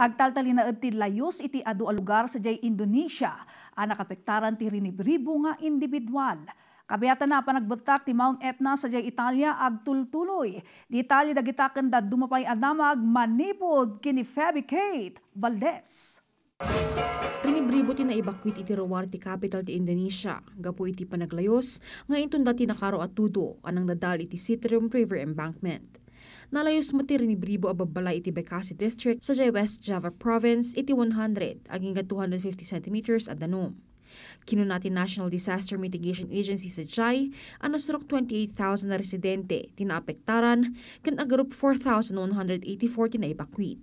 Agtaltali na ti layos iti adu a lugar sa jay Indonesia. A ah, nakapektaran ti rinibribo nga individual. Kabayatan na panagbutak ti Mount Etna sa jay Italia agtultuloy. Di Italia dagitaken da dumapay adamag manipod kini Fabricate Valdez. Rinibribo ti ibakwit iti Rawar ti capital ti Indonesia, gapo iti panaglayos, nga intunda dati nakaro at tudo, anang nadal iti Citrium River Embankment. Nalayos mati ni Bribo ababalay iti Bekasi District sa West Java Province iti 100 aging 250 cm at danum. Kinunati National Disaster Mitigation Agency sa JAI, ang 28,000 na residente tinaapektaran, kan a group 4,184 tinaibakwit.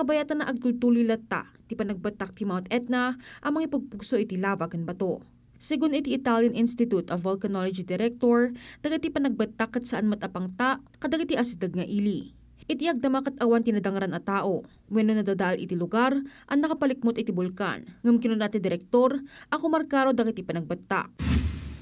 Kabayatan na agtultuli latta, ti panagbatak ti Mount Etna, ang ipagpugso iti lava kan bato. Sigun iti Italian Institute of Volcanology Director, dagiti panagbatak kat saan matapang ta, kadagiti asidag nga ili. Iti agdama kat awan tinadangaran a tao, wenno nadadaal iti lugar, ang nakapalikmot iti bulkan. Ngam kinun ati direktor, ako markaro dagiti panagbatak.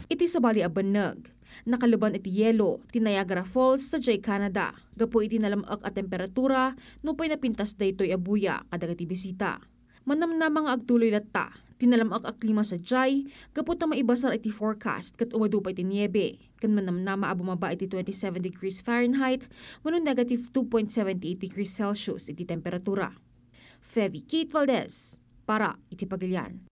Iti sabali a banag, Nakaluban iti yelo, ti Niagara Falls sa Jay, Canada. Gapo iti nalamak at temperatura, nupay napintas daytoy abuya kadagiti bisita. Manam Manamnamang agtuloy latta, Tinalamak ak klima sa Jai, kapot na maibasar iti forecast kat umadupay pa iti niebe. Kan manamnama abumaba iti 27 degrees Fahrenheit, mano negative 2.78 degrees Celsius iti temperatura. Fevi Kate Valdez, para iti pagilian.